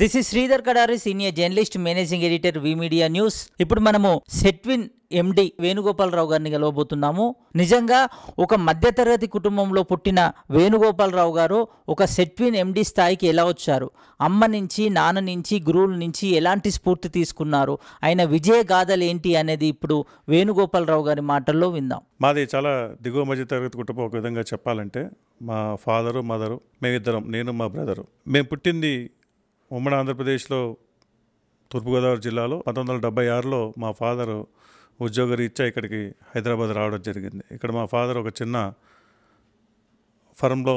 this is Sridhar Kadari senior journalist managing editor V media news ఇప్పుడు మనము సెట్విన్ ఎండి వేణుగోపాలరావు గారిని గెలవబోతున్నాము నిజంగా ఒక మధ్యతరగతి కుటుంబంలో పుట్టిన వేణుగోపాలరావు గారు ఒక సెట్విన్ ఎండి స్థాయికి ఎలా వచ్చారు అమ్మ నుంచి నాన్న నుంచి గురువుల నుంచి ఎలాంటి స్ఫూర్తి తీసుకున్నారు ఆయన విజయ గాథలు ఏంటి అనేది ఇప్పుడు వేణుగోపాలరావు గారి మాటల్లో విందాం మాది చాలా దిగువ మధ్యతరగతి కుటుంబం ఒక విధంగా చెప్పాలంటే మా ఫాదరు మదరు మేమిద్దరం నేను మా బ్రదరు మేము పుట్టింది ఉమ్మడి ఆంధ్రప్రదేశ్లో తూర్పుగోదావరి జిల్లాలో పంతొమ్మిది వందల డెబ్బై ఆరులో మా ఫాదరు ఉద్యోగరీత్యా ఇక్కడికి హైదరాబాద్ రావడం జరిగింది ఇక్కడ మా ఫాదర్ ఒక చిన్న ఫర్మ్లో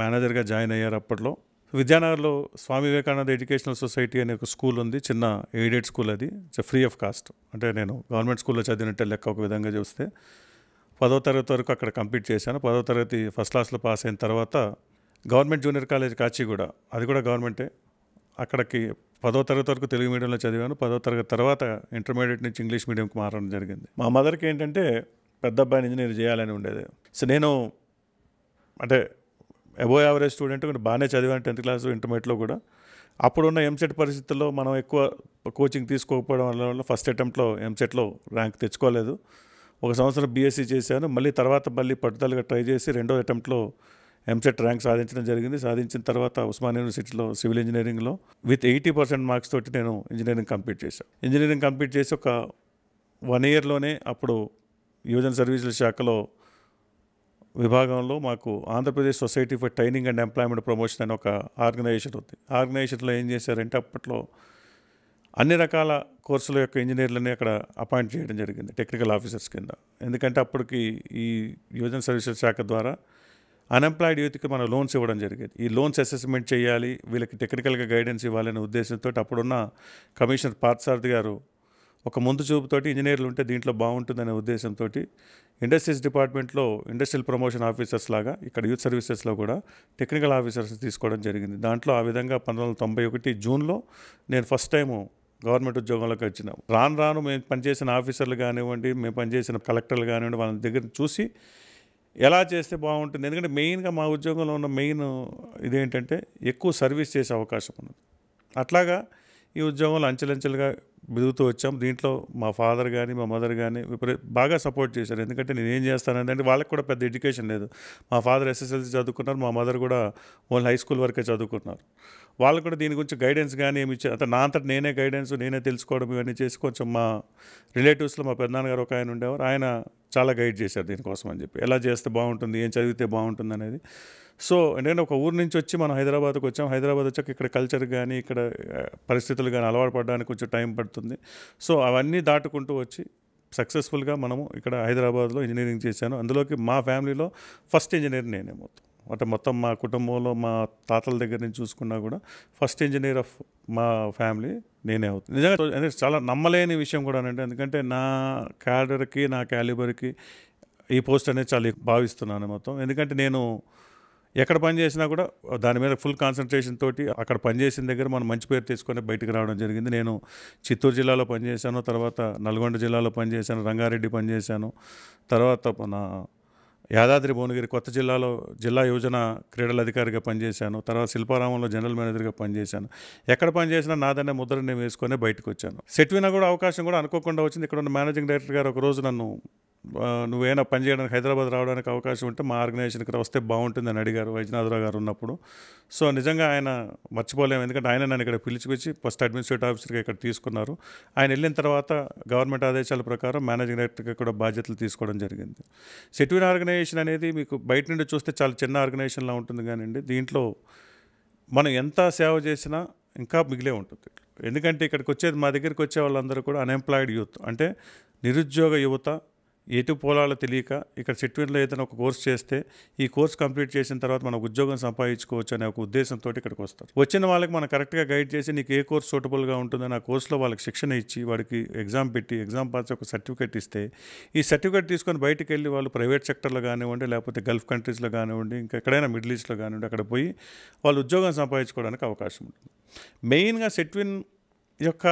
మేనేజర్గా జాయిన్ అయ్యారు అప్పట్లో విద్యానగర్లో స్వామి వివేకానంద ఎడ్యుకేషనల్ సొసైటీ అనే ఒక స్కూల్ ఉంది చిన్న ఎయిడెడ్ స్కూల్ అది ఫ్రీ ఆఫ్ కాస్ట్ అంటే నేను గవర్నమెంట్ స్కూల్లో చదివినట్టే లెక్క ఒక విధంగా చూస్తే పదో తరగతి వరకు అక్కడ కంప్లీట్ చేశాను పదో తరగతి ఫస్ట్ క్లాస్లో పాస్ అయిన తర్వాత గవర్నమెంట్ జూనియర్ కాలేజ్ కాచిగూడ అది కూడా గవర్నమెంటే అక్కడికి పదో తరగతి వరకు తెలుగు మీడియంలో చదివాను పదో తరగతి తర్వాత ఇంటర్మీడియట్ నుంచి ఇంగ్లీష్ మీడియంకి మారడం జరిగింది మా మదర్కి ఏంటంటే పెద్ద అబ్బాయిని ఇంజనీర్ చేయాలని ఉండేది సో నేను అంటే అబో యావరేజ్ స్టూడెంట్ బాగానే చదివాను టెన్త్ క్లాస్ ఇంటర్మీడియట్లో కూడా అప్పుడున్న ఎంసెట్ పరిస్థితుల్లో మనం ఎక్కువ కోచింగ్ తీసుకోకపోవడం వల్ల ఫస్ట్ అటెంప్ట్లో ఎంసెట్లో ర్యాంక్ తెచ్చుకోలేదు ఒక సంవత్సరం బీఎస్సీ e చేశాను మళ్ళీ తర్వాత మళ్ళీ పట్టుదలగా ట్రై చేసి రెండో అటెంప్ట్లో ఎంసెట్ ర్యాంక్ సాధించడం జరిగింది సాధించిన తర్వాత ఉస్మాన్ యూనివర్సిటీలో సివిల్ ఇంజనీరింగ్లో విత్ ఎయిటీ పర్సెంట్ మార్క్స్ తోటి నేను ఇంజనీరింగ్ కంప్లీట్ చేశాను ఇంజనీరింగ్ కంప్లీట్ చేసి ఒక వన్ ఇయర్లోనే అప్పుడు యువజన సర్వీసుల శాఖలో విభాగంలో మాకు Andhra Pradesh society for training and employment promotion అనే ఒక ఆర్గనైజేషన్ ఉంది ఆర్గనైజేషన్లో ఏం చేశారంటే అప్పట్లో అన్ని రకాల కోర్సుల యొక్క ఇంజనీర్లని అక్కడ అపాయింట్ చేయడం జరిగింది టెక్నికల్ ఆఫీసర్స్ కింద ఎందుకంటే అప్పటికి ఈ యువజన సర్వీసెస్ శాఖ ద్వారా అన్ఎంప్లాయిడ్ యూత్కి మనం లోన్స్ ఇవ్వడం జరిగేది ఈ లోన్స్ అసెస్మెంట్ చేయాలి వీళ్ళకి టెక్నికల్గా గైడెన్స్ ఇవ్వాలనే ఉద్దేశంతో అప్పుడున్న కమిషనర్ పార్థసారథి గారు ఒక ముందు చూపుతోటి ఇంజనీర్లు ఉంటే దీంట్లో బాగుంటుందనే ఉద్దేశంతో ఇండస్ట్రీస్ డిపార్ట్మెంట్లో ఇండస్ట్రియల్ ప్రమోషన్ ఆఫీసర్స్ లాగా ఇక్కడ యూత్ సర్వీసెస్లో కూడా టెక్నికల్ ఆఫీసర్స్ తీసుకోవడం జరిగింది దాంట్లో ఆ విధంగా పంతొమ్మిది వందల తొంభై ఒకటి జూన్లో నేను ఫస్ట్ టైము గవర్నమెంట్ ఉద్యోగంలోకి వచ్చినాం రాను రాను మేము పనిచేసిన ఆఫీసర్లు కానివ్వండి మేము పనిచేసిన కలెక్టర్లు కానివ్వండి వాళ్ళ దగ్గర చూసి ఎలా చేస్తే బాగుంటుంది ఎందుకంటే మెయిన్గా మా ఉద్యోగంలో ఉన్న మెయిన్ ఇదేంటంటే ఎక్కువ సర్వీస్ చేసే అవకాశం ఉన్నది అట్లాగా ఈ ఉద్యోగంలో అంచెలంచెలుగా బిదుగుతూ వచ్చాం దీంట్లో మా ఫాదర్ కానీ మా మదర్ కానీ బాగా సపోర్ట్ చేశారు ఎందుకంటే నేను ఏం చేస్తాను అంటే వాళ్ళకి కూడా పెద్ద ఎడ్యుకేషన్ లేదు మా ఫాదర్ ఎస్ఎస్ఎల్సీ చదువుకున్నారు మా మదర్ కూడా ఓన్లీ హై స్కూల్ వరకే చదువుకున్నారు వాళ్ళు కూడా దీని గురించి గైడెన్స్ కానీ ఏమి ఇచ్చారు అంటే నా అంతటి నేనే గైడెన్స్ నేనే తెలుసుకోవడం ఇవన్నీ చేసి కొంచెం మా రిలేటివ్స్లో మా పెద్దనాన్నగారు ఒక ఆయన ఉండేవారు ఆయన చాలా గైడ్ చేశారు దీనికోసం అని చెప్పి ఎలా చేస్తే బాగుంటుంది ఏం చదివితే బాగుంటుంది అనేది సో నేను ఒక ఊరు నుంచి వచ్చి మనం హైదరాబాద్కి వచ్చాం హైదరాబాద్ వచ్చాక ఇక్కడ కల్చర్ కానీ ఇక్కడ పరిస్థితులు కానీ అలవాటు పడడానికి కొంచెం టైం పడుతుంది సో అవన్నీ దాటుకుంటూ వచ్చి సక్సెస్ఫుల్గా మనము ఇక్కడ హైదరాబాద్లో ఇంజనీరింగ్ చేశాను అందులోకి మా ఫ్యామిలీలో ఫస్ట్ ఇంజనీర్ నేనే మొత్తం అంటే మొత్తం మా కుటుంబంలో మా తాతల దగ్గర నుంచి చూసుకున్నా కూడా ఫస్ట్ ఇంజనీర్ ఆఫ్ మా ఫ్యామిలీ నేనే అవుతుంది నిజంగా అంటే చాలా నమ్మలేని విషయం కూడా అంటే ఎందుకంటే నా క్యాడర్కి నా క్యాలిబర్కి ఈ పోస్ట్ అనేది చాలా భావిస్తున్నాను మొత్తం ఎందుకంటే నేను ఎక్కడ పని చేసినా కూడా దాని మీద ఫుల్ కాన్సన్ట్రేషన్ తోటి అక్కడ పనిచేసిన దగ్గర మనం మంచి పేరు తీసుకొని బయటకు రావడం జరిగింది నేను చిత్తూరు జిల్లాలో పనిచేశాను తర్వాత నల్గొండ జిల్లాలో పనిచేశాను రంగారెడ్డి పనిచేశాను తర్వాత నా యాదాద్రి భువనగిరి కొత్త జిల్లాలో జిల్లా యువజన క్రీడల అధికారిగా పనిచేశాను తర్వాత శిల్పారామంలో జనరల్ మేనేజర్గా పనిచేశాను ఎక్కడ పనిచేసినా నాదనే ముద్ర నేను వేసుకొని బయటకు వచ్చాను సెట్వినా కూడా అవకాశం కూడా అనుకోకుండా వచ్చింది ఇక్కడ ఉన్న మేనేజింగ్ డైరెక్టర్ గారు ఒకరోజు నన్ను నువ్వేనా చేయడానికి హైదరాబాద్ రావడానికి అవకాశం ఉంటే మా ఆర్గనైజేషన్కి వస్తే బాగుంటుందని అడిగారు వైద్యనాథరావు గారు ఉన్నప్పుడు సో నిజంగా ఆయన మర్చిపోలేము ఎందుకంటే ఆయన నన్ను ఇక్కడ పిలిచికొచ్చి ఫస్ట్ అడ్మినిస్ట్రేటివ్ ఆఫీసర్గా ఇక్కడ తీసుకున్నారు ఆయన వెళ్ళిన తర్వాత గవర్నమెంట్ ఆదేశాల ప్రకారం మేనేజింగ్ డైరెక్టర్గా కూడా బాధ్యతలు తీసుకోవడం జరిగింది సెట్విన్ ఆర్గనైజేషన్ అనేది మీకు బయట నుండి చూస్తే చాలా చిన్న ఆర్గనైజేషన్లా ఉంటుంది కానివ్వండి దీంట్లో మనం ఎంత సేవ చేసినా ఇంకా మిగిలే ఉంటుంది ఎందుకంటే ఇక్కడికి వచ్చేది మా దగ్గరికి వచ్చే వాళ్ళందరూ కూడా అన్ఎంప్లాయిడ్ యూత్ అంటే నిరుద్యోగ యువత ఎటు పోలాలో తెలియక ఇక్కడ సిట్వీన్లో ఏదైనా ఒక కోర్స్ చేస్తే ఈ కోర్స్ కంప్లీట్ చేసిన తర్వాత మనం ఉద్యోగం సంపాదించుకోవచ్చు అనే ఒక ఉద్దేశంతో ఇక్కడికి వస్తారు వచ్చిన వాళ్ళకి మనం కరెక్ట్గా గైడ్ చేసి నీకు ఏ కోర్స్ సూటబుల్గా ఉంటుందని ఆ కోర్సులో వాళ్ళకి శిక్షణ ఇచ్చి వాడికి ఎగ్జామ్ పెట్టి ఎగ్జామ్ పాస్ ఒక సర్టిఫికేట్ ఇస్తే ఈ సర్టిఫికేట్ తీసుకొని బయటకు వెళ్ళి వాళ్ళు ప్రైవేట్ సెక్టర్లో కానివ్వండి లేకపోతే గల్ఫ్ కంట్రీస్లో కానివ్వండి ఇంకా ఎక్కడైనా మిడిల్ ఈస్ట్లో కానివ్వండి అక్కడ పోయి వాళ్ళు ఉద్యోగం సంపాదించుకోవడానికి అవకాశం ఉంటుంది మెయిన్గా సెట్విన్ యొక్క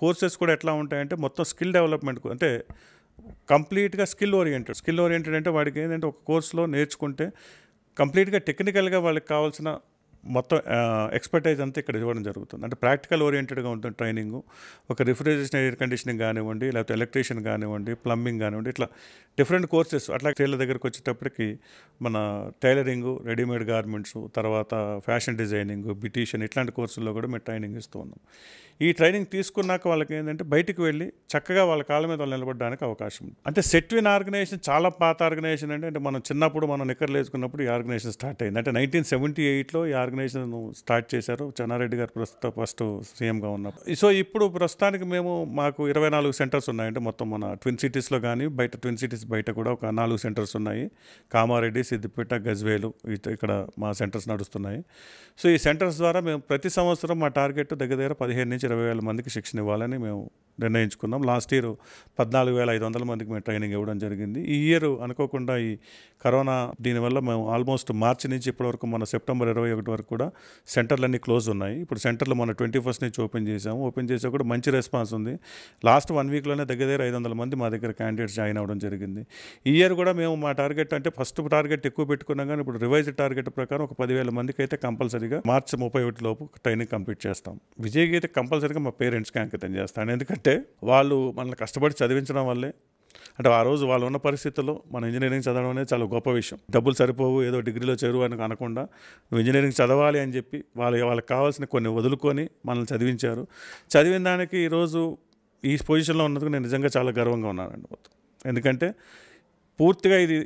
కోర్సెస్ కూడా ఎట్లా ఉంటాయంటే మొత్తం స్కిల్ డెవలప్మెంట్ అంటే కంప్లీట్గా స్కిల్ ఓరియంటెడ్ స్కిల్ ఓరియంటెడ్ అంటే వాడికి ఏంటంటే ఒక కోర్సులో నేర్చుకుంటే కంప్లీట్గా టెక్నికల్గా వాళ్ళకి కావాల్సిన మొత్తం ఎక్స్పర్టైజ్ అంతా ఇక్కడ ఇవ్వడం జరుగుతుంది అంటే ప్రాక్టికల్ ఓరియంటెడ్గా ఉంటుంది ట్రైనింగ్ ఒక రిఫ్రిజరేషన్ ఎయిర్ కండిషనింగ్ కానివ్వండి లేకపోతే ఎలక్ట్రీషియన్ కానివ్వండి ప్లంబింగ్ కానివ్వండి ఇట్లా డిఫరెంట్ కోర్సెస్ అట్లా టైలర్ దగ్గరకు వచ్చేటప్పటికి మన టైలరింగ్ రెడీమేడ్ గార్మెంట్స్ తర్వాత ఫ్యాషన్ డిజైనింగ్ బ్యూటీషియన్ ఇట్లాంటి కోర్సుల్లో కూడా మేము ట్రైనింగ్ ఇస్తూ ఉన్నాం ఈ ట్రైనింగ్ తీసుకున్నాక వాళ్ళకి ఏంటంటే బయటికి వెళ్ళి చక్కగా వాళ్ళ కాళ్ళ మీద వాళ్ళు నిలబడడానికి అవకాశం అంటే సెట్విన్ ఆర్గనైజేషన్ చాలా పాత ఆర్గనైజేషన్ అంటే అంటే మనం చిన్నప్పుడు మనం నిక్కర్లు వేసుకున్నప్పుడు ఈ ఆర్గనైజేషన్ స్టార్ట్ అయింది అంటే నైన్టీన్ సెవెంటీ ఎయిట్లో ఈ ఆర్గనైజేషన్ స్టార్ట్ చేశారు చెన్నారెడ్డి గారు ప్రస్తుత ఫస్ట్ సీఎంగా ఉన్నప్పుడు సో ఇప్పుడు ప్రస్తుతానికి మేము మాకు ఇరవై నాలుగు సెంటర్స్ ఉన్నాయంటే మొత్తం మన ట్విన్ సిటీస్లో కానీ బయట ట్విన్ సిటీస్ బయట కూడా ఒక నాలుగు సెంటర్స్ ఉన్నాయి కామారెడ్డి సిద్దిపేట గజ్వేలు ఇక్కడ మా సెంటర్స్ నడుస్తున్నాయి సో ఈ సెంటర్స్ ద్వారా మేము ప్రతి సంవత్సరం మా టార్గెట్ దగ్గర దగ్గర పదిహేను నుంచి ఇరవై వేల మందికి శిక్షణ ఇవ్వాలని మేము నిర్ణయించుకున్నాం లాస్ట్ ఇయర్ పద్నాలుగు వేల ఐదు వందల మందికి మేము ట్రైనింగ్ ఇవ్వడం జరిగింది ఈ ఇయర్ అనుకోకుండా ఈ కరోనా దీనివల్ల మేము ఆల్మోస్ట్ మార్చి నుంచి ఇప్పటివరకు మన సెప్టెంబర్ ఇరవై ఒకటి వరకు కూడా సెంటర్లన్నీ క్లోజ్ ఉన్నాయి ఇప్పుడు సెంటర్లు మన ట్వంటీ ఫస్ట్ నుంచి ఓపెన్ చేసాము ఓపెన్ చేసే కూడా మంచి రెస్పాన్స్ ఉంది లాస్ట్ వన్ వీక్లోనే దగ్గర దగ్గర ఐదు వందల మంది మా దగ్గర క్యాండిడేట్స్ జాయిన్ అవ్వడం జరిగింది ఈ ఇయర్ కూడా మేము మా టార్గెట్ అంటే ఫస్ట్ టార్గెట్ ఎక్కువ పెట్టుకున్నాం కానీ ఇప్పుడు రివైజ్డ్ టార్గెట్ ప్రకారం ఒక పదివేల మందికి అయితే కంపల్సరీగా మార్చి ముప్పై ఒకటి లోపు ట్రైనింగ్ కంప్లీట్ చేస్తాం విజయ్ అయితే కంపల్సరీగా మా పేరెంట్స్కి అంకితం చేస్తాను ఎందుకంటే అంటే వాళ్ళు మనల్ని కష్టపడి చదివించడం వల్లే అంటే ఆ రోజు వాళ్ళు ఉన్న పరిస్థితుల్లో మన ఇంజనీరింగ్ చదవడం అనేది చాలా గొప్ప విషయం డబ్బులు సరిపోవు ఏదో డిగ్రీలో చేరువు అని అనకుండా నువ్వు ఇంజనీరింగ్ చదవాలి అని చెప్పి వాళ్ళు వాళ్ళకి కావాల్సిన కొన్ని వదులుకొని మనల్ని చదివించారు చదివిన దానికి ఈరోజు ఈ పొజిషన్లో ఉన్నందుకు నేను నిజంగా చాలా గర్వంగా ఉన్నానండి ఎందుకంటే పూర్తిగా ఇది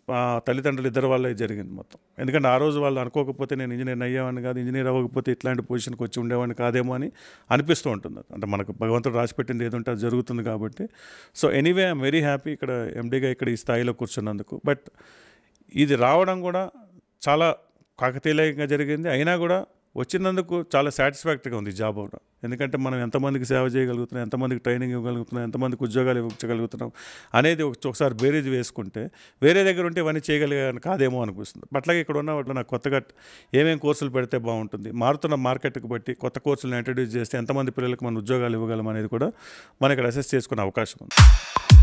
తల్లిదండ్రులు ఇద్దరు వాళ్ళే జరిగింది మొత్తం ఎందుకంటే ఆ రోజు వాళ్ళు అనుకోకపోతే నేను ఇంజనీర్ అయ్యేవాడిని కాదు ఇంజనీర్ అవ్వకపోతే ఇట్లాంటి పొజిషన్కి వచ్చి ఉండేవాడిని కాదేమో అని అనిపిస్తూ ఉంటుంది అంటే మనకు భగవంతుడు రాసిపెట్టింది ఏదంటే అది జరుగుతుంది కాబట్టి so anyway I'm very happy ఇక్కడ ఎండీగా ఇక్కడ ఈ స్థాయిలో కూర్చున్నందుకు బట్ ఇది రావడం కూడా చాలా కాకతీలయంగా జరిగింది అయినా కూడా వచ్చినందుకు చాలా సాటిస్ఫాక్టరీగా ఉంది జాబ్ అవడం ఎందుకంటే మనం ఎంతమందికి సేవ చేయగలుగుతున్నాం ఎంతమందికి ట్రైనింగ్ ఇవ్వగలుగుతున్నాం ఎంతమందికి ఉద్యోగాలు ఇవ్వగలుగుతున్నాం అనేది ఒకసారి బేరేజ్ వేసుకుంటే వేరే దగ్గర ఉంటే ఇవన్నీ చేయగలిగాను కాదేమో అనిపిస్తుంది అట్లాగే ఇక్కడ ఉన్న వాటిలో నాకు కొత్తగా ఏమేమి కోర్సులు పెడితే బాగుంటుంది మారుతున్న మార్కెట్కి బట్టి కొత్త కోర్సులను ఇంట్రడ్యూస్ చేస్తే ఎంతమంది పిల్లలకు మనం ఉద్యోగాలు ఇవ్వగలం అనేది కూడా మనం ఇక్కడ అసెస్ చేసుకునే అవకాశం ఉంది